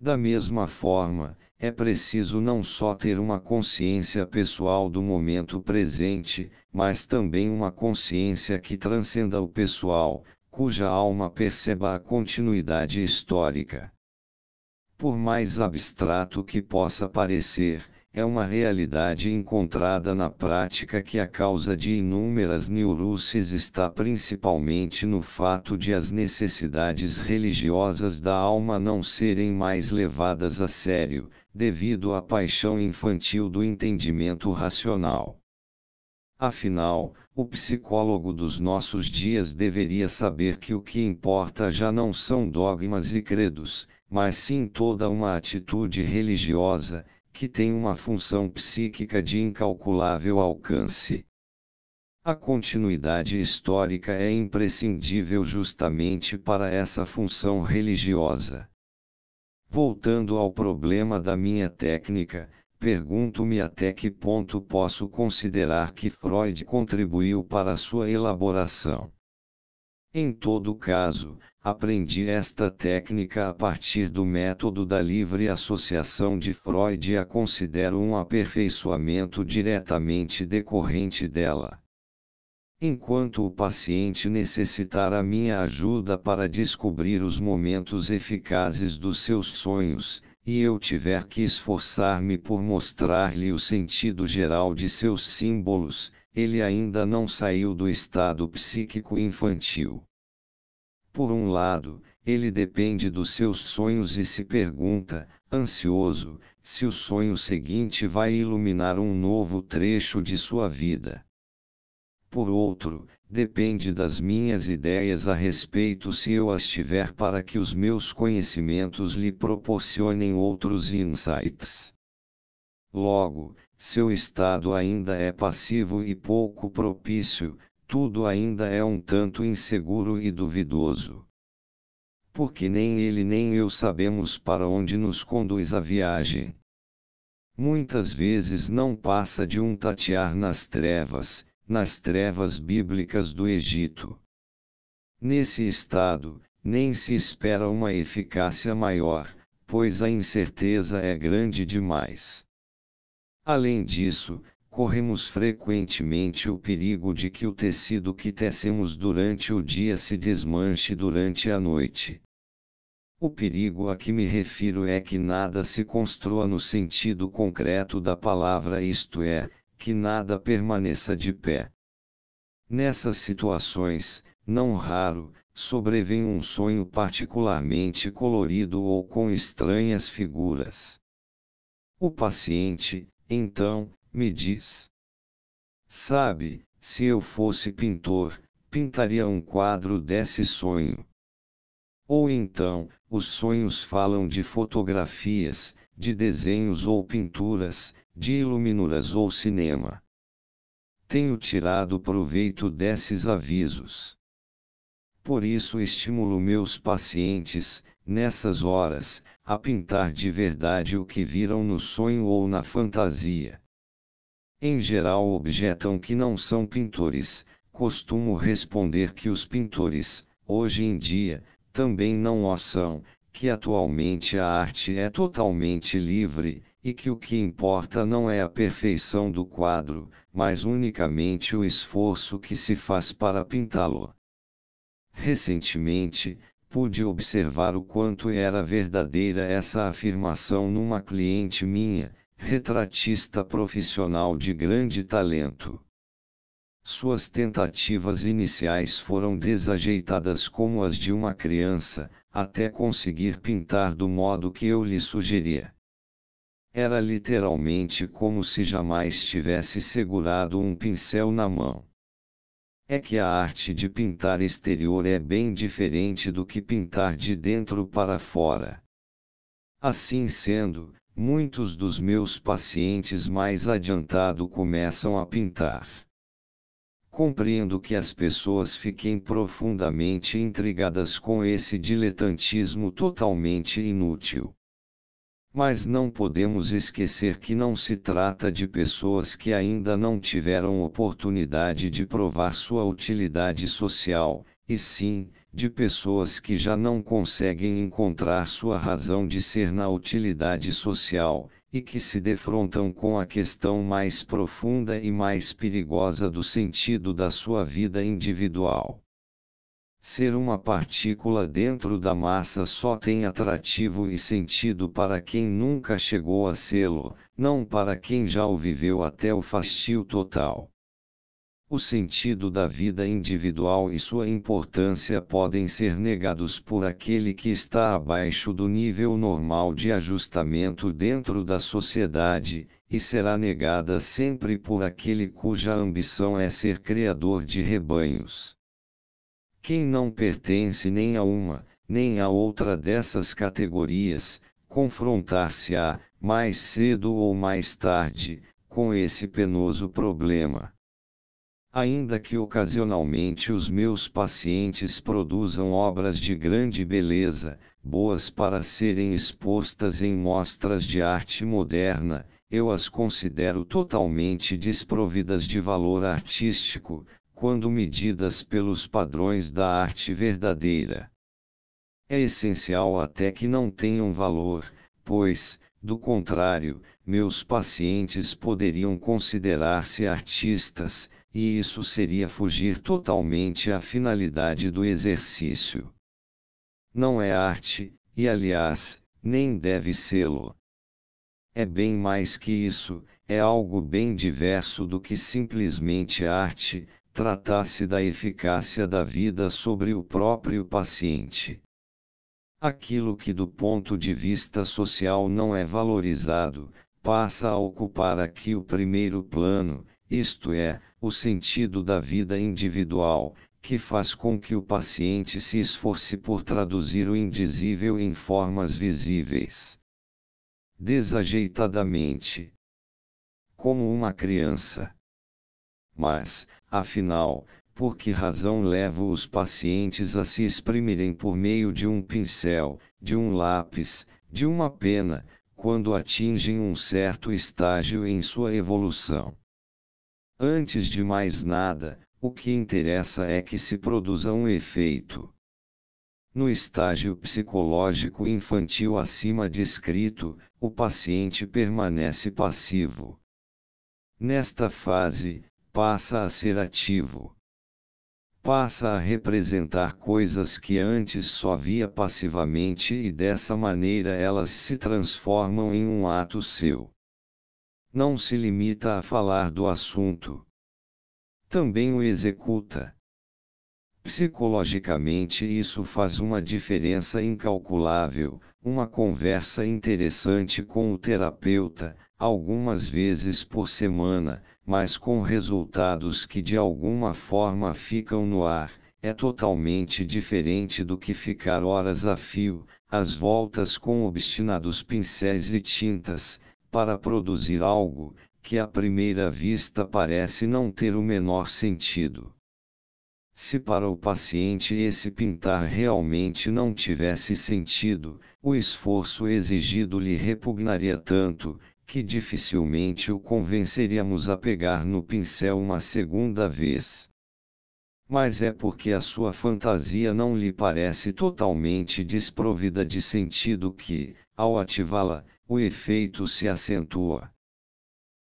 Da mesma forma, é preciso não só ter uma consciência pessoal do momento presente, mas também uma consciência que transcenda o pessoal, cuja alma perceba a continuidade histórica. Por mais abstrato que possa parecer, é uma realidade encontrada na prática que a causa de inúmeras neuroses está principalmente no fato de as necessidades religiosas da alma não serem mais levadas a sério, devido à paixão infantil do entendimento racional. Afinal, o psicólogo dos nossos dias deveria saber que o que importa já não são dogmas e credos, mas sim toda uma atitude religiosa, que tem uma função psíquica de incalculável alcance. A continuidade histórica é imprescindível justamente para essa função religiosa. Voltando ao problema da minha técnica, pergunto-me até que ponto posso considerar que Freud contribuiu para sua elaboração. Em todo caso, aprendi esta técnica a partir do método da livre associação de Freud e a considero um aperfeiçoamento diretamente decorrente dela. Enquanto o paciente necessitar a minha ajuda para descobrir os momentos eficazes dos seus sonhos, e eu tiver que esforçar-me por mostrar-lhe o sentido geral de seus símbolos, ele ainda não saiu do estado psíquico infantil. Por um lado, ele depende dos seus sonhos e se pergunta, ansioso, se o sonho seguinte vai iluminar um novo trecho de sua vida. Por outro, depende das minhas ideias a respeito se eu as tiver para que os meus conhecimentos lhe proporcionem outros insights. Logo, seu estado ainda é passivo e pouco propício, tudo ainda é um tanto inseguro e duvidoso. Porque nem ele nem eu sabemos para onde nos conduz a viagem. Muitas vezes não passa de um tatear nas trevas, nas trevas bíblicas do Egito. Nesse estado, nem se espera uma eficácia maior, pois a incerteza é grande demais. Além disso, corremos frequentemente o perigo de que o tecido que tecemos durante o dia se desmanche durante a noite. O perigo a que me refiro é que nada se construa no sentido concreto da palavra, isto é, que nada permaneça de pé. Nessas situações, não raro, sobrevém um sonho particularmente colorido ou com estranhas figuras. O paciente, então, me diz: Sabe, se eu fosse pintor, pintaria um quadro desse sonho. Ou então, os sonhos falam de fotografias, de desenhos ou pinturas, de iluminuras ou cinema. Tenho tirado proveito desses avisos. Por isso estimulo meus pacientes, nessas horas, a pintar de verdade o que viram no sonho ou na fantasia. Em geral objetam que não são pintores, costumo responder que os pintores, hoje em dia, também não o são, que atualmente a arte é totalmente livre, e que o que importa não é a perfeição do quadro, mas unicamente o esforço que se faz para pintá-lo. Recentemente, pude observar o quanto era verdadeira essa afirmação numa cliente minha, retratista profissional de grande talento. Suas tentativas iniciais foram desajeitadas como as de uma criança, até conseguir pintar do modo que eu lhe sugeria. Era literalmente como se jamais tivesse segurado um pincel na mão. É que a arte de pintar exterior é bem diferente do que pintar de dentro para fora. Assim sendo, muitos dos meus pacientes mais adiantado começam a pintar. Compreendo que as pessoas fiquem profundamente intrigadas com esse diletantismo totalmente inútil. Mas não podemos esquecer que não se trata de pessoas que ainda não tiveram oportunidade de provar sua utilidade social, e sim, de pessoas que já não conseguem encontrar sua razão de ser na utilidade social, e que se defrontam com a questão mais profunda e mais perigosa do sentido da sua vida individual. Ser uma partícula dentro da massa só tem atrativo e sentido para quem nunca chegou a sê-lo, não para quem já o viveu até o fastio total o sentido da vida individual e sua importância podem ser negados por aquele que está abaixo do nível normal de ajustamento dentro da sociedade, e será negada sempre por aquele cuja ambição é ser criador de rebanhos. Quem não pertence nem a uma, nem a outra dessas categorias, confrontar-se-á, mais cedo ou mais tarde, com esse penoso problema. Ainda que ocasionalmente os meus pacientes produzam obras de grande beleza, boas para serem expostas em mostras de arte moderna, eu as considero totalmente desprovidas de valor artístico, quando medidas pelos padrões da arte verdadeira. É essencial até que não tenham valor, pois, do contrário, meus pacientes poderiam considerar-se artistas, e isso seria fugir totalmente à finalidade do exercício. Não é arte, e aliás, nem deve sê-lo. É bem mais que isso, é algo bem diverso do que simplesmente arte, tratasse da eficácia da vida sobre o próprio paciente. Aquilo que do ponto de vista social não é valorizado, passa a ocupar aqui o primeiro plano, isto é, o sentido da vida individual, que faz com que o paciente se esforce por traduzir o indizível em formas visíveis. Desajeitadamente. Como uma criança. Mas, afinal, por que razão levo os pacientes a se exprimirem por meio de um pincel, de um lápis, de uma pena, quando atingem um certo estágio em sua evolução? Antes de mais nada, o que interessa é que se produza um efeito. No estágio psicológico infantil acima descrito, o paciente permanece passivo. Nesta fase, passa a ser ativo. Passa a representar coisas que antes só via passivamente e dessa maneira elas se transformam em um ato seu não se limita a falar do assunto. Também o executa. Psicologicamente, isso faz uma diferença incalculável. Uma conversa interessante com o terapeuta, algumas vezes por semana, mas com resultados que de alguma forma ficam no ar, é totalmente diferente do que ficar horas a fio, às voltas com obstinados pincéis e tintas, para produzir algo que à primeira vista parece não ter o menor sentido. Se para o paciente esse pintar realmente não tivesse sentido, o esforço exigido lhe repugnaria tanto, que dificilmente o convenceríamos a pegar no pincel uma segunda vez. Mas é porque a sua fantasia não lhe parece totalmente desprovida de sentido que, ao ativá-la, o efeito se acentua.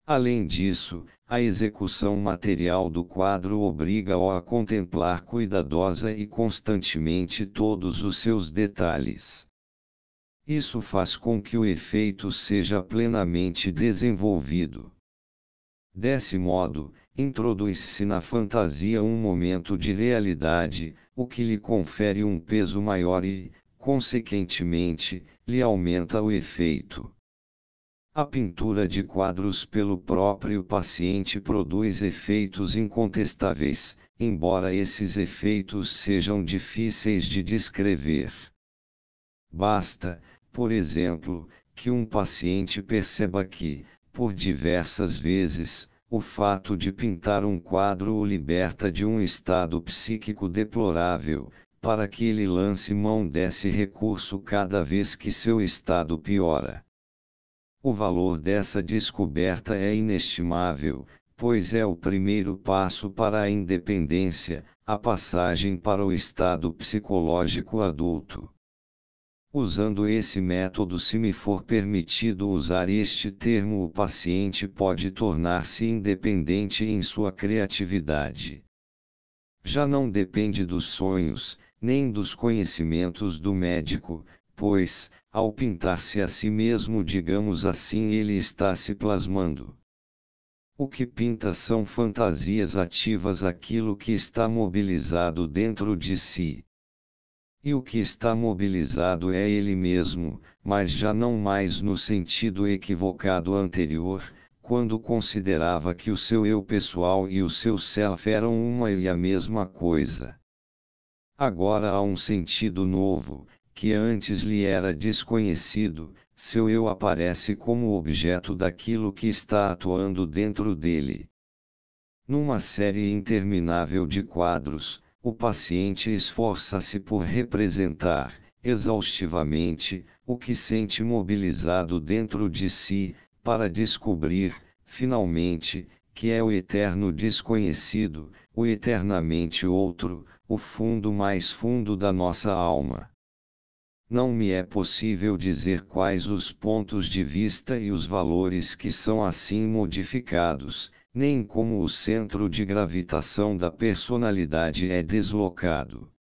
Além disso, a execução material do quadro obriga-o a contemplar cuidadosa e constantemente todos os seus detalhes. Isso faz com que o efeito seja plenamente desenvolvido. Desse modo, introduz-se na fantasia um momento de realidade, o que lhe confere um peso maior e, consequentemente, lhe aumenta o efeito. A pintura de quadros pelo próprio paciente produz efeitos incontestáveis, embora esses efeitos sejam difíceis de descrever. Basta, por exemplo, que um paciente perceba que, por diversas vezes, o fato de pintar um quadro o liberta de um estado psíquico deplorável, para que ele lance mão desse recurso cada vez que seu estado piora. O valor dessa descoberta é inestimável, pois é o primeiro passo para a independência, a passagem para o estado psicológico adulto. Usando esse método, se me for permitido usar este termo, o paciente pode tornar-se independente em sua criatividade. Já não depende dos sonhos, nem dos conhecimentos do médico, pois, ao pintar-se a si mesmo, digamos assim, ele está se plasmando. O que pinta são fantasias ativas aquilo que está mobilizado dentro de si. E o que está mobilizado é ele mesmo, mas já não mais no sentido equivocado anterior, quando considerava que o seu eu pessoal e o seu self eram uma e a mesma coisa. Agora há um sentido novo, que antes lhe era desconhecido, seu eu aparece como objeto daquilo que está atuando dentro dele. Numa série interminável de quadros, o paciente esforça-se por representar, exaustivamente, o que sente mobilizado dentro de si, para descobrir, finalmente, que é o eterno desconhecido, o eternamente outro, o fundo mais fundo da nossa alma. Não me é possível dizer quais os pontos de vista e os valores que são assim modificados, nem como o centro de gravitação da personalidade é deslocado.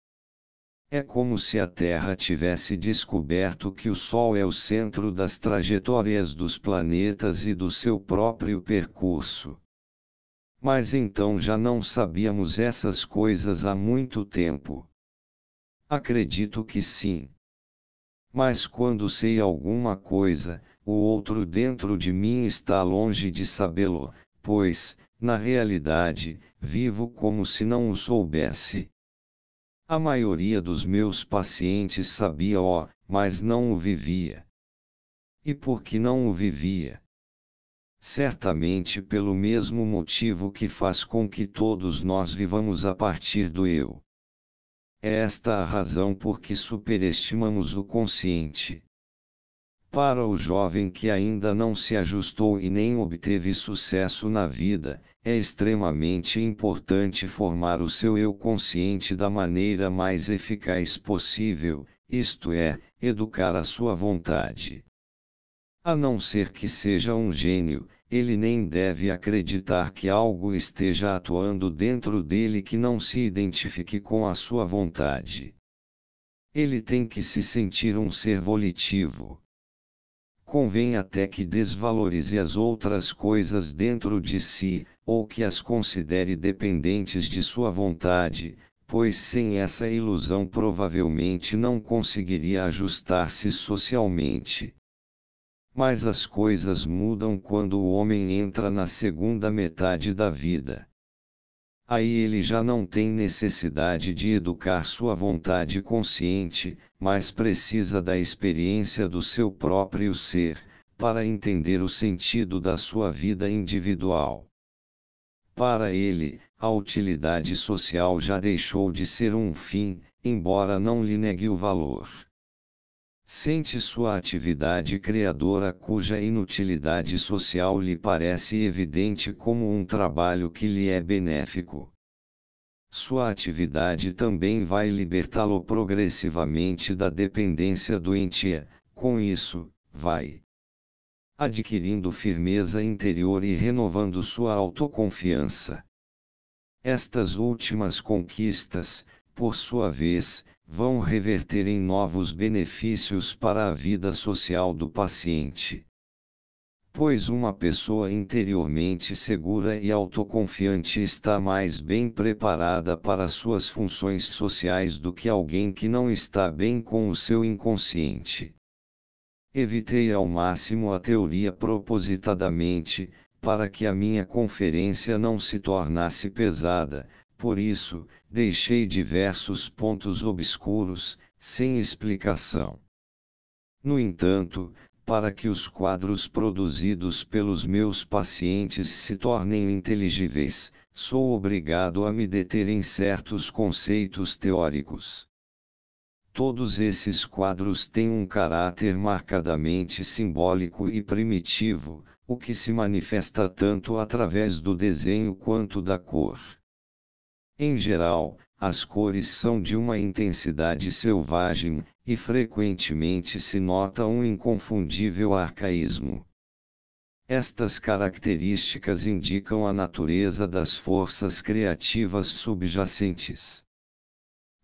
É como se a Terra tivesse descoberto que o Sol é o centro das trajetórias dos planetas e do seu próprio percurso. Mas então já não sabíamos essas coisas há muito tempo. Acredito que sim. Mas quando sei alguma coisa, o outro dentro de mim está longe de sabê-lo, pois, na realidade, vivo como se não o soubesse. A maioria dos meus pacientes sabia-o, mas não o vivia. E por que não o vivia? certamente pelo mesmo motivo que faz com que todos nós vivamos a partir do eu. É esta a razão por que superestimamos o consciente. Para o jovem que ainda não se ajustou e nem obteve sucesso na vida, é extremamente importante formar o seu eu consciente da maneira mais eficaz possível, isto é, educar a sua vontade. A não ser que seja um gênio, ele nem deve acreditar que algo esteja atuando dentro dele que não se identifique com a sua vontade. Ele tem que se sentir um ser volitivo. Convém até que desvalorize as outras coisas dentro de si, ou que as considere dependentes de sua vontade, pois sem essa ilusão provavelmente não conseguiria ajustar-se socialmente. Mas as coisas mudam quando o homem entra na segunda metade da vida. Aí ele já não tem necessidade de educar sua vontade consciente, mas precisa da experiência do seu próprio ser, para entender o sentido da sua vida individual. Para ele, a utilidade social já deixou de ser um fim, embora não lhe negue o valor. Sente sua atividade criadora cuja inutilidade social lhe parece evidente como um trabalho que lhe é benéfico. Sua atividade também vai libertá-lo progressivamente da dependência doentia, com isso, vai adquirindo firmeza interior e renovando sua autoconfiança. Estas últimas conquistas, por sua vez, vão reverter em novos benefícios para a vida social do paciente. Pois uma pessoa interiormente segura e autoconfiante está mais bem preparada para suas funções sociais do que alguém que não está bem com o seu inconsciente. Evitei ao máximo a teoria propositadamente, para que a minha conferência não se tornasse pesada, por isso, deixei diversos pontos obscuros, sem explicação. No entanto, para que os quadros produzidos pelos meus pacientes se tornem inteligíveis, sou obrigado a me deter em certos conceitos teóricos. Todos esses quadros têm um caráter marcadamente simbólico e primitivo, o que se manifesta tanto através do desenho quanto da cor. Em geral, as cores são de uma intensidade selvagem, e frequentemente se nota um inconfundível arcaísmo. Estas características indicam a natureza das forças criativas subjacentes.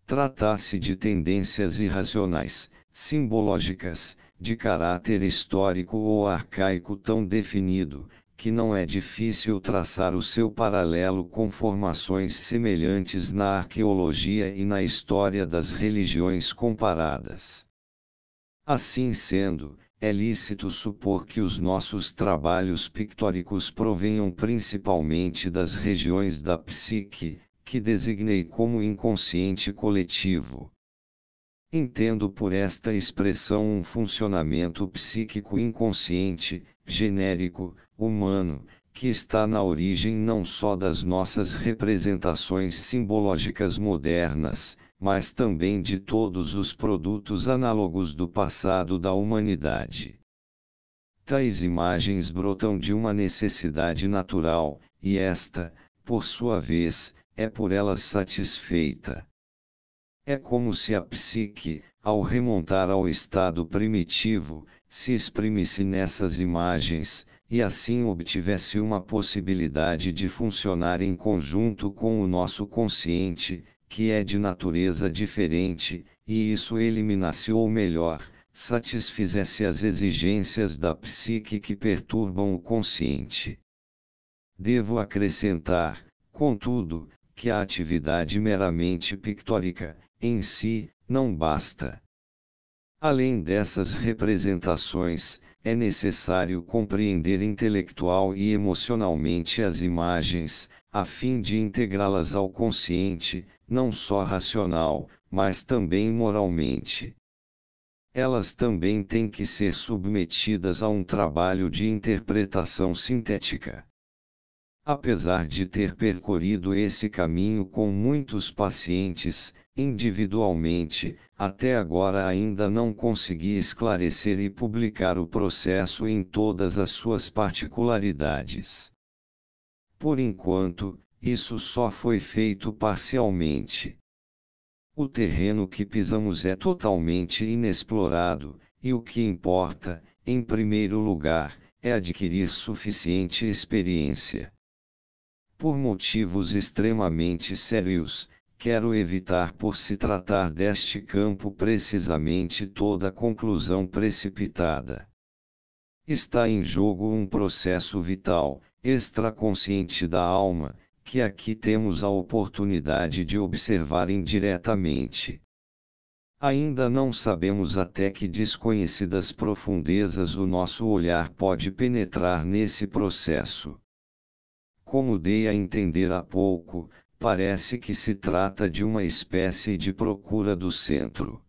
Trata-se de tendências irracionais, simbológicas, de caráter histórico ou arcaico tão definido, que não é difícil traçar o seu paralelo com formações semelhantes na arqueologia e na história das religiões comparadas. Assim sendo, é lícito supor que os nossos trabalhos pictóricos provenham principalmente das regiões da psique, que designei como inconsciente coletivo. Entendo por esta expressão um funcionamento psíquico inconsciente, genérico, humano, que está na origem não só das nossas representações simbológicas modernas, mas também de todos os produtos análogos do passado da humanidade. Tais imagens brotam de uma necessidade natural, e esta, por sua vez, é por elas satisfeita. É como se a psique, ao remontar ao estado primitivo, se exprimisse nessas imagens, e assim obtivesse uma possibilidade de funcionar em conjunto com o nosso consciente, que é de natureza diferente, e isso eliminasse ou melhor, satisfizesse as exigências da psique que perturbam o consciente. Devo acrescentar, contudo, que a atividade meramente pictórica, em si, não basta. Além dessas representações, é necessário compreender intelectual e emocionalmente as imagens, a fim de integrá-las ao consciente, não só racional, mas também moralmente. Elas também têm que ser submetidas a um trabalho de interpretação sintética. Apesar de ter percorrido esse caminho com muitos pacientes, individualmente, até agora ainda não consegui esclarecer e publicar o processo em todas as suas particularidades. Por enquanto, isso só foi feito parcialmente. O terreno que pisamos é totalmente inexplorado, e o que importa, em primeiro lugar, é adquirir suficiente experiência. Por motivos extremamente sérios, quero evitar por se tratar deste campo precisamente toda conclusão precipitada. Está em jogo um processo vital, extraconsciente da alma, que aqui temos a oportunidade de observar indiretamente. Ainda não sabemos até que desconhecidas profundezas o nosso olhar pode penetrar nesse processo. Como dei a entender há pouco, parece que se trata de uma espécie de procura do centro.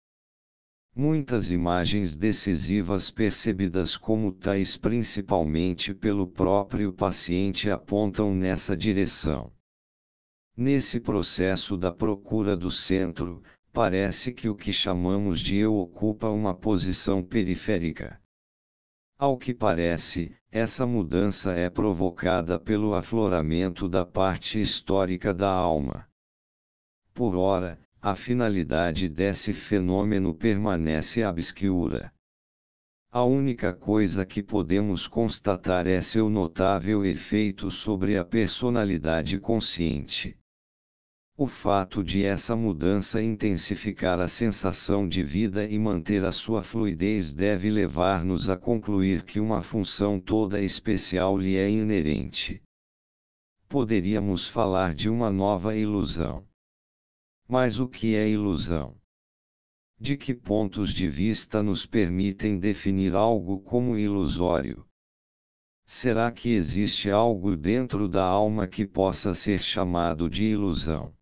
Muitas imagens decisivas percebidas como tais principalmente pelo próprio paciente apontam nessa direção. Nesse processo da procura do centro, parece que o que chamamos de eu ocupa uma posição periférica. Ao que parece, essa mudança é provocada pelo afloramento da parte histórica da alma. Por ora, a finalidade desse fenômeno permanece obscura. A única coisa que podemos constatar é seu notável efeito sobre a personalidade consciente. O fato de essa mudança intensificar a sensação de vida e manter a sua fluidez deve levar-nos a concluir que uma função toda especial lhe é inerente. Poderíamos falar de uma nova ilusão. Mas o que é ilusão? De que pontos de vista nos permitem definir algo como ilusório? Será que existe algo dentro da alma que possa ser chamado de ilusão?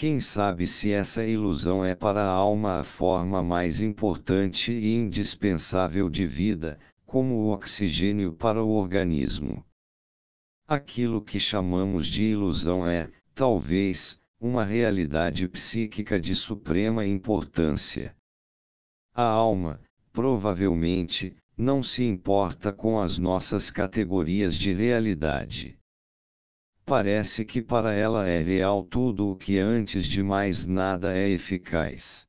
Quem sabe se essa ilusão é para a alma a forma mais importante e indispensável de vida, como o oxigênio para o organismo. Aquilo que chamamos de ilusão é, talvez, uma realidade psíquica de suprema importância. A alma, provavelmente, não se importa com as nossas categorias de realidade. Parece que para ela é real tudo o que antes de mais nada é eficaz.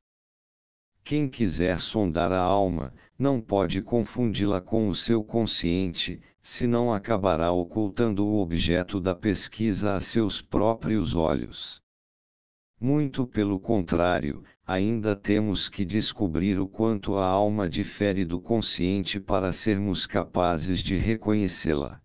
Quem quiser sondar a alma, não pode confundi-la com o seu consciente, senão acabará ocultando o objeto da pesquisa a seus próprios olhos. Muito pelo contrário, ainda temos que descobrir o quanto a alma difere do consciente para sermos capazes de reconhecê-la.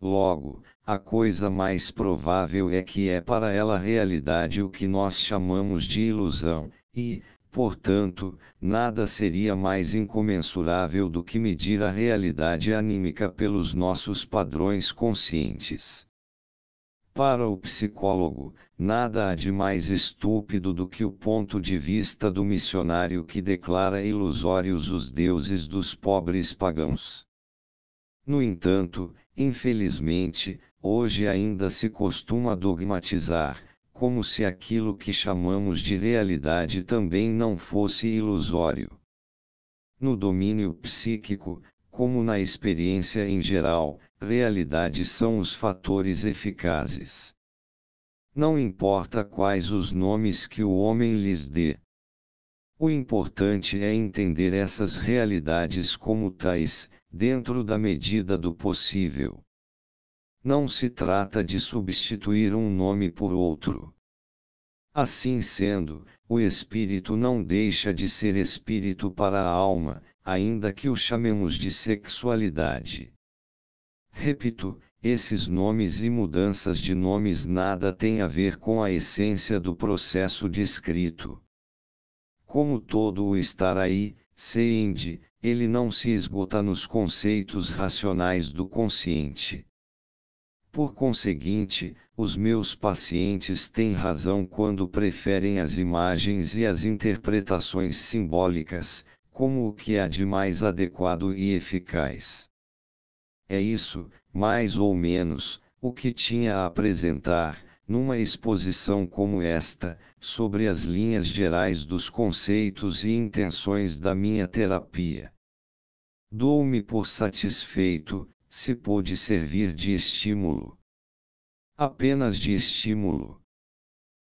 Logo, a coisa mais provável é que é para ela realidade o que nós chamamos de ilusão, e, portanto, nada seria mais incomensurável do que medir a realidade anímica pelos nossos padrões conscientes. Para o psicólogo, nada há de mais estúpido do que o ponto de vista do missionário que declara ilusórios os deuses dos pobres pagãos. No entanto, infelizmente, hoje ainda se costuma dogmatizar, como se aquilo que chamamos de realidade também não fosse ilusório. No domínio psíquico, como na experiência em geral, realidade são os fatores eficazes. Não importa quais os nomes que o homem lhes dê. O importante é entender essas realidades como tais, dentro da medida do possível. Não se trata de substituir um nome por outro. Assim sendo, o espírito não deixa de ser espírito para a alma, ainda que o chamemos de sexualidade. Repito, esses nomes e mudanças de nomes nada têm a ver com a essência do processo descrito. Como todo o estar aí, se ende, ele não se esgota nos conceitos racionais do consciente. Por conseguinte, os meus pacientes têm razão quando preferem as imagens e as interpretações simbólicas, como o que há de mais adequado e eficaz. É isso, mais ou menos, o que tinha a apresentar, numa exposição como esta, sobre as linhas gerais dos conceitos e intenções da minha terapia. Dou-me por satisfeito, se pôde servir de estímulo. Apenas de estímulo.